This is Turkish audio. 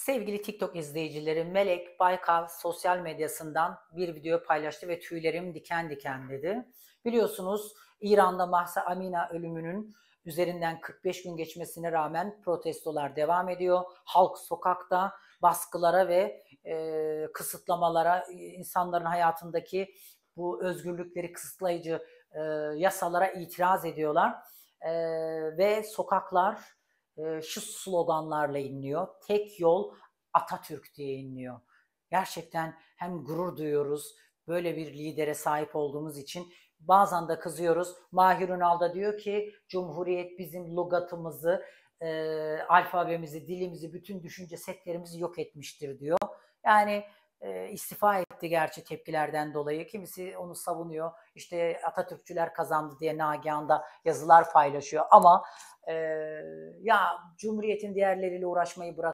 Sevgili TikTok izleyicileri Melek Baykal sosyal medyasından bir video paylaştı ve tüylerim diken diken dedi. Biliyorsunuz İran'da Mahsa Amina ölümünün üzerinden 45 gün geçmesine rağmen protestolar devam ediyor. Halk sokakta baskılara ve e, kısıtlamalara, e, insanların hayatındaki bu özgürlükleri kısıtlayıcı e, yasalara itiraz ediyorlar. E, ve sokaklar e, şu sloganlarla inliyor. Tek yol Atatürk diye inliyor. Gerçekten hem gurur duyuyoruz böyle bir lidere sahip olduğumuz için bazen de kızıyoruz. Mahir Ünal da diyor ki Cumhuriyet bizim logatımızı, e, alfabemizi, dilimizi, bütün düşünce setlerimizi yok etmiştir diyor. Yani e, istifa etti gerçi tepkilerden dolayı. Kimisi onu savunuyor. İşte Atatürkçüler kazandı diye Nagihan'da yazılar paylaşıyor. Ama e, ya Cumhuriyet'in diğerleriyle uğraşmayı bırak